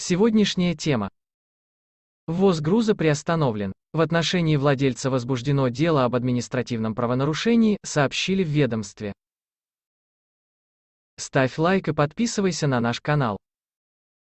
Сегодняшняя тема. Ввоз груза приостановлен. В отношении владельца возбуждено дело об административном правонарушении, сообщили в ведомстве. Ставь лайк и подписывайся на наш канал.